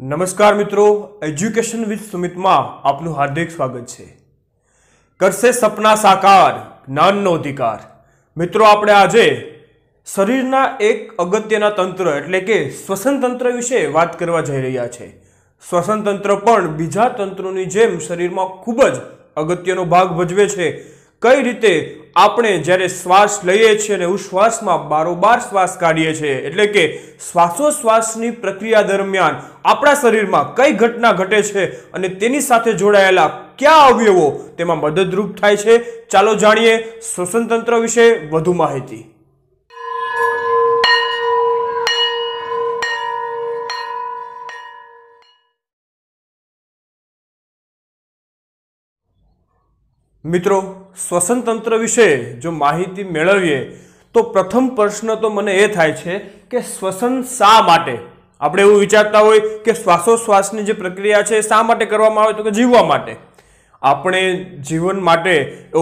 નમસ્કાર મિત્રો education with સુમિતમાં આપનું હાર્દિક સ્વાગત છે કરશે સપના સાકાર જ્ઞાનનો અધિકાર મિત્રો આપણે આજે શરીરના એક અગત્યના તંત્ર એટલે કે શ્વસન તંત્ર વિશે વાત કરવા જઈ રહ્યા છે શ્વસન તંત્ર પણ બીજા તંત્રોની જેમ શરીરમાં ખૂબ જ અગત્યનો ભાગ ભજવે છે કઈ રીતે આપણે જ્યારે શ્વાસ લઈએ છીએ અને ઉશ્વાસમાં બારોબાર શ્વાસ કાઢીએ છીએ એટલે કે શ્વાસોશ્વાસની પ્રક્રિયા દરમિયાન આપણા શરીરમાં કઈ ઘટના ઘટે છે અને તેની સાથે જોડાયેલા કયા અવયવો તેમાં મદદરૂપ થાય છે ચાલો જાણીએ શ્વસનતંત્ર વિશે વધુ માહિતી મિત્રો શ્વસન તંત્ર વિશે જો માહિતી મેળવીએ તો પ્રથમ પ્રશ્ન તો મને એ થાય છે કે શ્વસન શા માટે આપણે એવું વિચારતા હોય કે શ્વાસોશ્વાસની જે પ્રક્રિયા છે એ શા માટે કરવામાં આવે તો કે જીવવા માટે આપણે જીવન માટે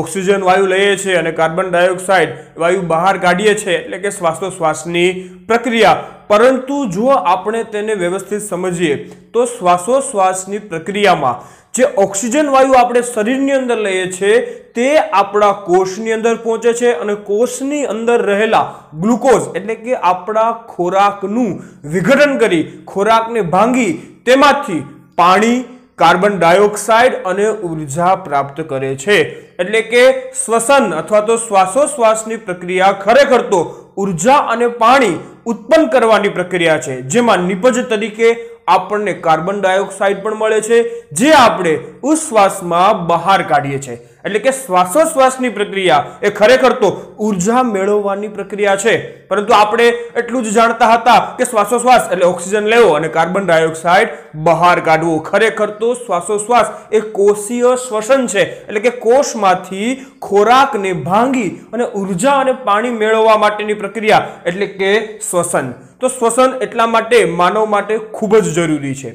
ઓક્સિજન વાયુ લઈએ છીએ અને કાર્બન ડાયોક્સાઇડ વાયુ બહાર કાઢીએ છીએ એટલે કે શ્વાસોશ્વાસની પ્રક્રિયા પરંતુ જો આપણે તેને વ્યવસ્થિત સમજીએ તો શ્વાસોશ્વાસની પ્રક્રિયામાં જે ઓક્સિજન વાયુ આપણે શરીરની અંદર લઈએ છીએ તે આપણા કોષની અંદર પહોંચે છે અને કોષની અંદર રહેલા ગ્લુકોઝ એટલે કે આપણા ખોરાકનું વિઘટન કરી ખોરાકને ભાંગી તેમાંથી પાણી કાર્બન ડાયોક્સાઇડ અને ઉર્જા પ્રાપ્ત કરે છે એટલે કે શ્વસન અથવા તો શ્વાસોશ્વાસની પ્રક્રિયા ખરેખર તો ઉર્જા અને પાણી ઉત્પન્ન કરવાની પ્રક્રિયા છે જેમાં નિપજ તરીકે આપણને કાર્બન ડાયોક્સાઇડ પણ મળે છે જે આપણે ઉચ્છ્વાસમાં બહાર કાઢીએ છીએ એટલે કે શ્વાસોશ્વાસની પ્રક્રિયા એ ખરેખર તો ઉર્જા મેળવવાની પ્રક્રિયા છે પરંતુ આપણે એટલું જ જાણતા હતા કે શ્વાસોશ્વાસ એટલે ઓક્સિજન લેવો અને કાર્બન ડાયોક્સાઇડ બહાર કાઢવો ખરેખર તો શ્વાસોશ્વાસ એ કોષીય શ્વસન છે એટલે કે કોષમાંથી ખોરાકને ભાંગી અને ઉર્જા અને પાણી મેળવવા માટેની પ્રક્રિયા એટલે કે શ્વસન તો શ્વસન એટલા માટે માનવ માટે ખૂબ જ જરૂરી છે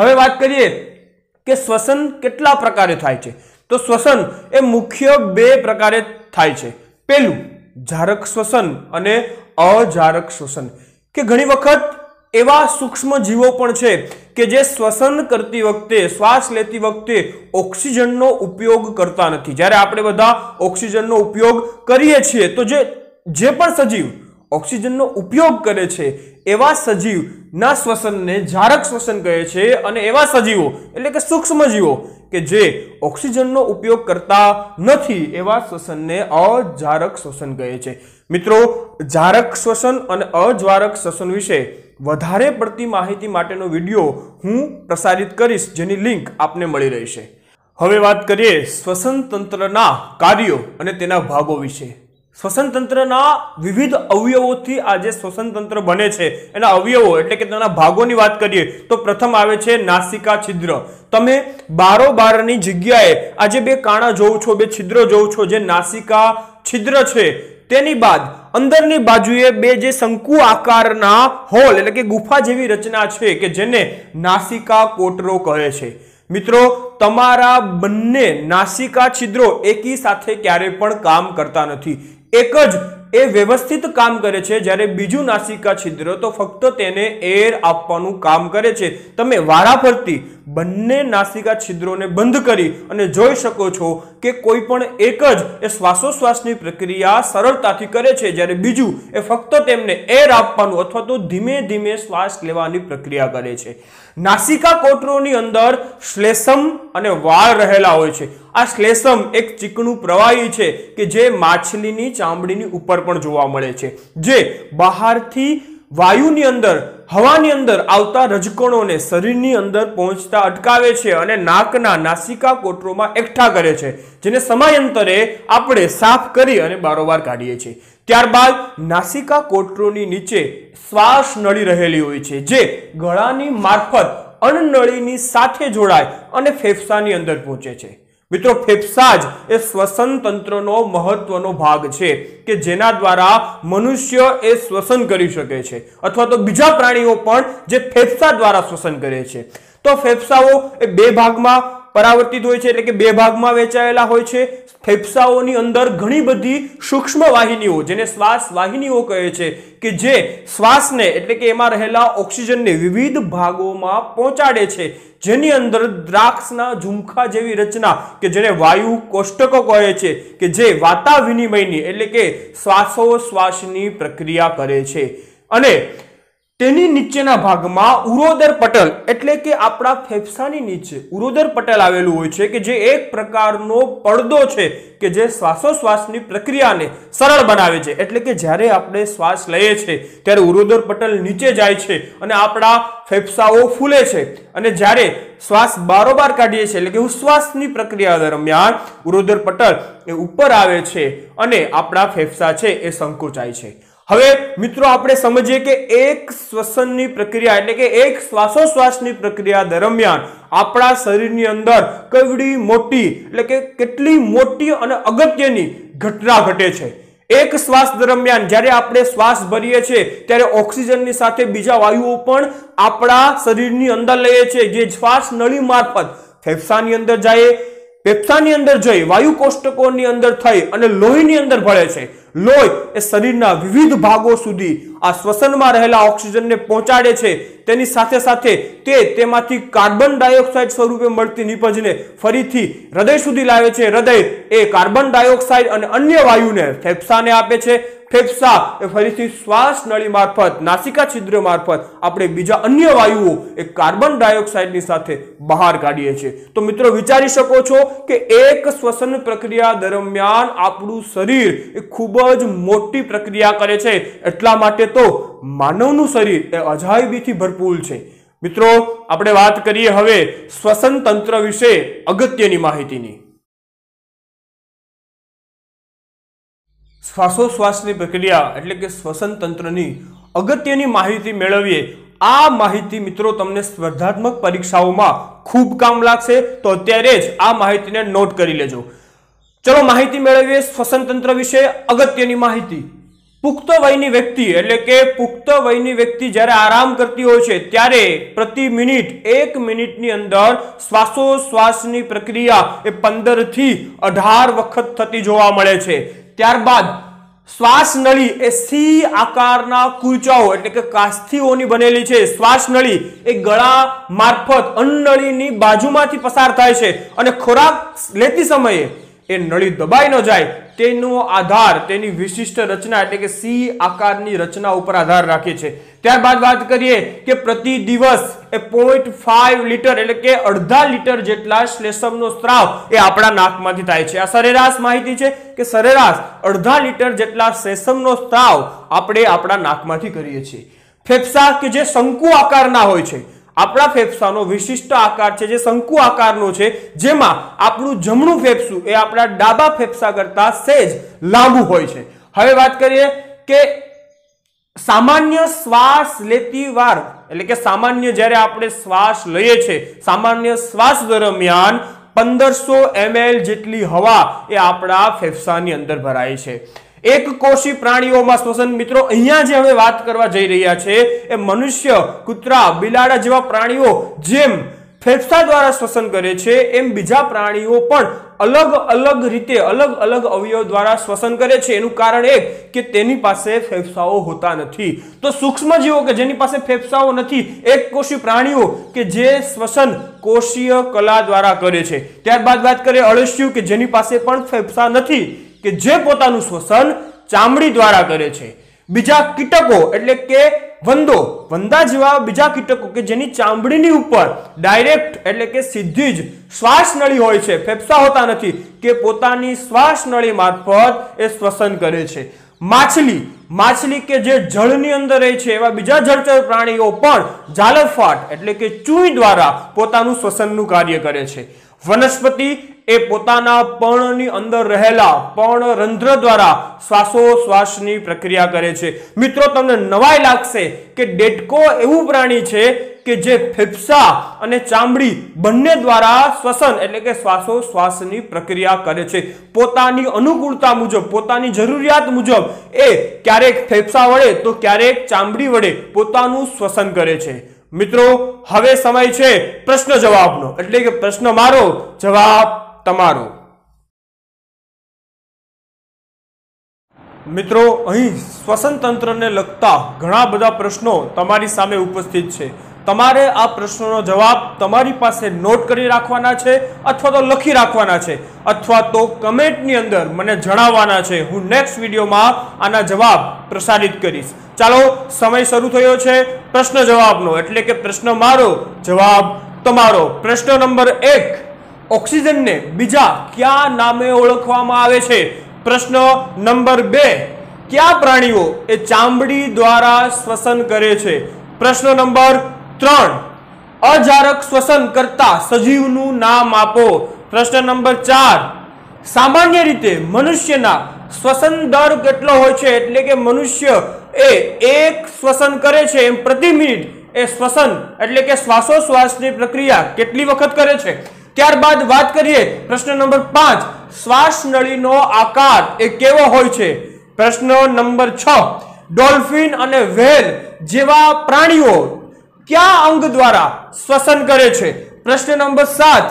હવે વાત કરીએ કે શ્વસન કેટલા પ્રકારે થાય છે તો શ્વસન એ મુખ્ય બે પ્રકારે થાય છે પેલું જારક શ્વસન અને અજારક શ્વસન કે ઘણી વખત એવા સૂક્ષ્મ જીવો પણ છે કે જે શ્વસન કરતી વખતે શ્વાસ લેતી વખતે ઓક્સિજનનો ઉપયોગ કરતા નથી જ્યારે આપણે બધા ઓક્સિજનનો ઉપયોગ કરીએ છીએ તો જે જે પણ સજીવ ઓક્સિજનનો ઉપયોગ કરે છે એવા સજીવના શ્વસનને જારક શ્વસન કહે છે અને એવા સજીવો એટલે કે સૂક્ષ્મ જીવો કે જે ઓક્સિજનનો ઉપયોગ કરતા નથી એવા શ્વસનને અજારક શ્વસન કહે છે મિત્રો જારક શ્વસન અને અજ્વારક શ્વસન વિશે વધારે પડતી માહિતી માટેનો વિડીયો હું પ્રસારિત કરીશ જેની લિંક આપને મળી રહેશે હવે વાત કરીએ શ્વસન તંત્રના કાર્યો અને તેના ભાગો વિશે શ્વસનતંત્રના વિવિધ અવયવોથી આજે શ્વસનતંત્ર બને છે એના અવયવો એટલે કે તેના ભાગોની વાત કરીએ તો પ્રથમ આવે છે નાસિકા છિદ્ર તમે બારો બારની જગ્યાએ આજે બે કાણા જોઉં છો બે છિદ્રો જોઉં છો જે નાસિકા છિદ્ર છે તેની બાદ અંદરની બાજુએ બે જે શંકુ આકારના હોલ એટલે કે ગુફા જેવી રચના છે કે જેને નાસિકા કોટરો કહે છે મિત્રો તમારા બંને નાસિકા છિદ્રો એકી સાથે ક્યારે પણ કામ કરતા નથી એક જ એ વ્યવસ્થિત કામ કરે છે જ્યારે બીજું નાસિકા છિદ્ર તો ફક્ત તેને એર આપવાનું કામ કરે છે તમે વારાફરતી બંને નાસિકા છિદ્રોને બંધ કરી અને જોઈ શકો છો કે કોઈ પણ એક જ એ શ્વાસોશ્વાસની પ્રક્રિયા સરળતાથી કરે છે જ્યારે બીજું એ ફક્ત તેમને એર આપવાનું અથવા તો ધીમે ધીમે શ્વાસ લેવાની પ્રક્રિયા કરે છે નાસિકા કોટરોની અંદર શ્લેષમ અને વાળ રહેલા હોય છે આ શ્લેષમ એક ચીકણું પ્રવાહી છે કે જે માછલીની ચામડીની ઉપર પણ જોવા મળે છે જે બહારથી વાયુની અંદર હવાની અંદર આવતા રજકણોને શરીરની અંદર પહોંચતા અટકાવે છે અને નાકના નાસિકા કોટરોમાં એકઠા કરે છે જેને સમયાંતરે આપણે સાફ કરી અને બારોબાર કાઢીએ છીએ ત્યારબાદ નાસિકા કોટરોની નીચે શ્વાસ નળી રહેલી હોય છે જે ગળાની મારફત અન્નળીની સાથે જોડાય અને ફેફસાની અંદર પહોંચે છે મિત્રો ફેફસા જ એ શ્વસન તંત્રનો મહત્વનો ભાગ છે કે જેના દ્વારા મનુષ્ય એ શ્વસન કરી શકે છે અથવા તો બીજા પ્રાણીઓ પણ જે ફેફસા દ્વારા શ્વસન કરે છે તો ફેફસાઓ એ બે ભાગમાં પરાવર્તિત હોય છે એટલે કે બે ભાગમાં વહેંચાયેલા હોય છે ફેફસાઓની અંદર ઘણી બધી સૂક્ષ્મ વાહિનીઓ જેને શ્વાસ વાહિનીઓ કહે છે કે જે શ્વાસને એટલે કે એમાં રહેલા ઓક્સિજનને વિવિધ ભાગોમાં પહોંચાડે છે જેની અંદર દ્રાક્ષના ઝુમખા જેવી રચના કે જેને વાયુ કોષ્ટકો કહે છે કે જે વાતા વિનિમયની એટલે કે શ્વાસોશ્વાસની પ્રક્રિયા કરે છે અને તેની નીચેના ભાગમાં ઉરોદર પટલ એટલે કે આપણા ફેફસાની નીચે ઉરોદર પટલ આવેલું હોય છે કે જે એક પ્રકારનો પડદો છે કે જે શ્વાસોશ્વાસની પ્રક્રિયાને સરળ બનાવે છે એટલે કે જ્યારે આપણે શ્વાસ લઈએ છીએ ત્યારે ઉરોદર પટલ નીચે જાય છે અને આપણા ફેફસાઓ ફૂલે છે અને જ્યારે શ્વાસ બારોબાર કાઢીએ છીએ એટલે કે ઉશ્વાસની પ્રક્રિયા દરમિયાન ઉરોદર પટલ એ ઉપર આવે છે અને આપણા ફેફસા છે એ સંકોચાય છે હવે મિત્રો આપણે સમજીએ કે એક શ્વસનની પ્રક્રિયા એટલે કે એક શ્વાસોશ્વાસની પ્રક્રિયા દરમિયાન આપણા શરીરની અંદર કેવડી મોટી એટલે કે કેટલી મોટી અને અગત્યની ઘટના ઘટે છે એક શ્વાસ દરમિયાન જ્યારે આપણે શ્વાસ ભરીએ છીએ ત્યારે ઓક્સિજનની સાથે બીજા વાયુઓ પણ આપણા શરીરની અંદર લઈએ છીએ જે શ્વાસ નળી મારફત ફેફસાની અંદર જાય ફેફસાની અંદર જઈ વાયુ કોષ્ટકોની અંદર થઈ અને લોહીની અંદર ભળે છે લોહી એ શરીરના વિવિધ ભાગો સુધી આ શ્વસનમાં રહેલા ઓક્સિજનને પહોંચાડે છે તેની સાથે સાથે તે તેમાંથી કાર્બન ડાયોક્સાઇડ સ્વરૂપે મળતી નિપજને ફરીથી હૃદય સુધી લાવે છે હૃદય એ કાર્બન ડાયોક્સાઇડ અને અન્ય વાયુને ફેફસાને આપે છે ફેફસા એ ફરીથી શ્વાસ નળી મારફત નાસિકા છિદ્ર મારફત આપણે બીજા અન્ય વાયુઓ એ કાર્બન ડાયોક્સાઇડની સાથે બહાર કાઢીએ છીએ તો મિત્રો વિચારી શકો છો કે એક શ્વસન પ્રક્રિયા દરમિયાન આપણું શરીર એ ખૂબ જ મોટી પ્રક્રિયા કરે છે એટલા માટે તો માનવનું શરીર એ અજાયબીથી ભરપૂર છે મિત્રો આપણે વાત કરીએ હવે શ્વસન તંત્ર વિશે અગત્યની માહિતીની શ્વાસોશ્વાસની પ્રક્રિયા એટલે કે શ્વસન તંત્રની અગત્યની માહિતી મેળવીએ આ માહિતી મિત્રો તમને સ્પર્ધાત્મક પરીક્ષાઓમાં ખૂબ કામ લાગશે તો અત્યારે જ આ માહિતીને નોટ કરી લેજો ચલો માહિતી મેળવીએ શ્વસન તંત્ર વિશે અગત્યની માહિતી પુખ્ત વયની વ્યક્તિ એટલે કે પુખ્ત વયની વ્યક્તિ જ્યારે આરામ કરતી હોય છે ત્યારે પ્રતિ મિનિટ એક મિનિટની અંદર શ્વાસોશ્વાસની પ્રક્રિયા એ પંદરથી અઢાર વખત થતી જોવા મળે છે ત્યારબાદ શ્વાસ નળી એ સી આકારના કૂચાઓ એટલે કે કાસ્થીઓની બનેલી છે શ્વાસ નળી એ ગળા મારફત અન્નળીની બાજુમાંથી પસાર થાય છે અને ખોરાક લેતી સમયે એ નળી દબાઈ ન જાય તેનો આધાર તેની વિશિષ્ટ રચના એટલે કે સી આકારની રચના ઉપર આધાર રાખે છે ત્યારબાદ વાત કરીએ કે પ્રતિ દિવસ એ પોઈન્ટ ફાઈવ લીટર એટલે કે અડધા લીટર જેટલા શ્લેષમનો સ્ત્રાવ એ આપણા નાકમાંથી થાય છે આ સરેરાશ માહિતી છે કે સરેરાશ અડધા લીટર જેટલા શ્લેષમનો સ્ત્રાવ આપણે આપણા નાકમાંથી કરીએ છીએ ફેફસા કે જે શંકુ આકારના હોય છે આપણા ફેફસાનો વિશિષ્ટ આકાર છે જે શંકુ આકારનો છે જેમાં આપણું જમણું ફેફસું એ આપણા ડાબા ફેફસા કરતા સેજ લાંબુ હોય છે હવે વાત કરીએ કે સામાન્ય શ્વાસ લેતી વાર એટલે કે સામાન્ય જ્યારે આપણે શ્વાસ લઈએ છીએ સામાન્ય શ્વાસ દરમિયાન પંદરસો એમએલ જેટલી હવા એ આપણા ફેફસાની અંદર ભરાય છે એક કોષી પ્રાણીઓમાં શ્વસન મિત્રો અહીંયા જે હવે વાત કરવા જઈ રહ્યા છે એ મનુષ્ય કૂતરા બિલાડા જેવા પ્રાણીઓ જેમ ફેફસા દ્વારા શ્વસન કરે છે એમ બીજા પ્રાણીઓ પણ અલગ અલગ રીતે અલગ અલગ અવયવ દ્વારા શ્વસન કરે છે એનું કારણ એક કે તેની પાસે ફેફસાઓ હોતા નથી તો સૂક્ષ્મજીવો કે જેની પાસે ફેફસાઓ નથી એક કોષી પ્રાણીઓ કે જે શ્વસન કોષીય કલા દ્વારા કરે છે ત્યારબાદ વાત કરીએ અળસ્યુ કે જેની પાસે પણ ફેફસા નથી કે જે પોતાનું શ્વસન ચામડી દ્વારા કરે છે બીજા કીટકો એટલે કે વંદો વંદા જેવા બીજા કીટકો કે જેની ચામડીની ઉપર ડાયરેક્ટ એટલે કે સીધી જ શ્વાસ નળી હોય છે ફેફસા હોતા નથી કે પોતાની શ્વાસ નળી મારફત એ શ્વસન કરે છે માછલી માછલી કે જે જળની અંદર રહે છે એવા બીજા જળચર પ્રાણીઓ પણ જાલરફાટ એટલે કે ચૂઈ દ્વારા પોતાનું શ્વસનનું કાર્ય કરે છે વનસ્પતિ એ પોતાના પર્ણની અંદર રહેલા પર્ણ રંધ્ર દ્વારા શ્વાસોશ્વાસની પ્રક્રિયા કરે છે મિત્રો તમને નવાઈ લાગશે કે ડેટકો એવું પ્રાણી છે કે જે ફેફસા અને ચામડી બંને દ્વારા શ્વસન એટલે કે શ્વાસોશ્વાસની પ્રક્રિયા કરે છે પોતાની અનુકૂળતા મુજબ પોતાની જરૂરિયાત મુજબ એ ક્યારેક ફેફસા વડે તો ક્યારેક ચામડી વડે પોતાનું શ્વસન કરે છે મિત્રો હવે સમય છે પ્રશ્ન જવાબનો એટલે કે પ્રશ્ન મારો જવાબ તમારો મિત્રો અહીં શ્વસનતંત્રને લગતા ઘણા બધા પ્રશ્નો તમારી સામે ઉપસ્થિત છે તમારે આ પ્રશ્નોનો જવાબ તમારી પાસે નોટ કરી રાખવાના છે અથવા તો લખી રાખવાના છે અથવા તો કમેન્ટની અંદર મને જણાવવાના છે હું નેક્સ્ટ વિડીયોમાં આના જવાબ પ્રસારિત કરીશ ચાલો સમય શરૂ થયો છે પ્રશ્ન જવાબનો એટલે કે પ્રશ્ન મારો જવાબ તમારો પ્રશ્ન નંબર એક ઓક્સિજનને બીજા કયા નામે ઓળખવામાં આવે છે પ્રશ્ન નંબર બે કયા પ્રાણીઓ એ ચામડી દ્વારા શ્વસન કરે છે પ્રશ્ન નંબર ત્રણ અજારક શ્વસન કરતા સજીવનું નામ આપો પ્રશ્ન નંબર ચાર સામાન્ય રીતે મનુષ્યના શ્વસન દર કેટલો હોય છે એટલે કે મનુષ્ય એ એક શ્વસન કરે છે એમ પ્રતિ મિનિટ એ શ્વસન એટલે કે શ્વાસોશ્વાસની પ્રક્રિયા કેટલી વખત કરે છે ત્યારબાદ વાત કરીએ પ્રશ્ન નંબર પાંચ શ્વાસ નળીનો આકાર એ કેવો હોય છે પ્રશ્ન નંબર છ ડોલ્ફિન અને વેલ જેવા પ્રાણીઓ કયા અંગ દ્વારા શ્વસન કરે છે પ્રશ્ન નંબર સાત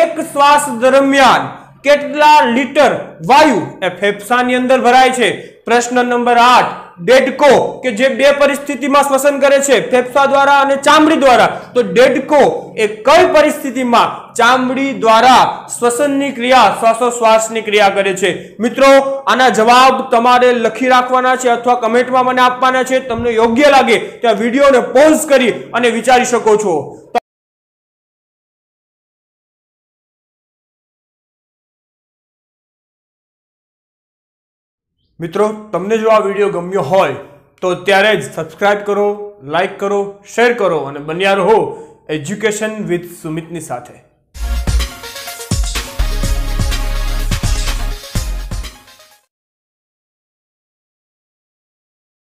એક શ્વાસ દરમિયાન કેટલા લીટર વાયુ એ ફેફસાની અંદર ભરાય છે પ્રશ્ન નંબર આઠ ડેડકો કે જે બે પરિસ્થિતિમાં શ્વસન કરે છે ફેફસા દ્વારા અને ચામડી દ્વારા તો ડેડકો એ કઈ પરિસ્થિતિમાં ચામડી દ્વારા શ્વસનની ક્રિયા શ્વાસોશ્વાસની ક્રિયા કરે છે મિત્રો આના જવાબ તમારે લખી રાખવાના છે અથવા કમેન્ટમાં મને આપવાના છે તમને યોગ્ય લાગે ત્યાં વિડીયોને પોઝ કરી અને વિચારી શકો છો મિત્રો તમને જો આ વિડીયો ગમ્યો હોય તો ત્યારે જ સબસ્ક્રાઇબ કરો લાઈક કરો શેર કરો અને બન્યા રહો એજ્યુકેશન વિથ સુમિતની સાથે